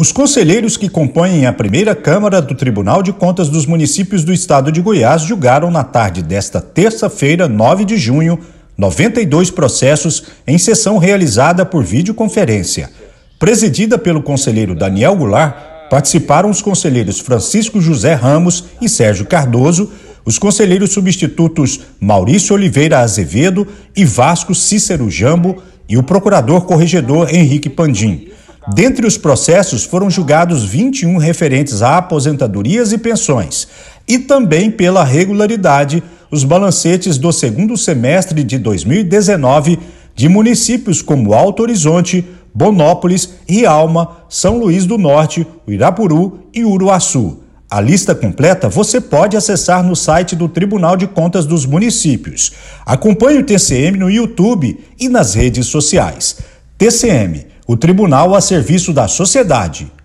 Os conselheiros que compõem a primeira Câmara do Tribunal de Contas dos Municípios do Estado de Goiás julgaram na tarde desta terça-feira, 9 de junho, 92 processos em sessão realizada por videoconferência. Presidida pelo conselheiro Daniel Goulart, participaram os conselheiros Francisco José Ramos e Sérgio Cardoso, os conselheiros substitutos Maurício Oliveira Azevedo e Vasco Cícero Jambo e o procurador corregedor Henrique Pandim. Dentre os processos foram julgados 21 referentes a aposentadorias e pensões, e também pela regularidade os balancetes do segundo semestre de 2019 de municípios como Alto Horizonte, Bonópolis, Rialma, São Luís do Norte, Irapuru e Uruaçu. A lista completa você pode acessar no site do Tribunal de Contas dos Municípios. Acompanhe o TCM no YouTube e nas redes sociais. TCM o tribunal a serviço da sociedade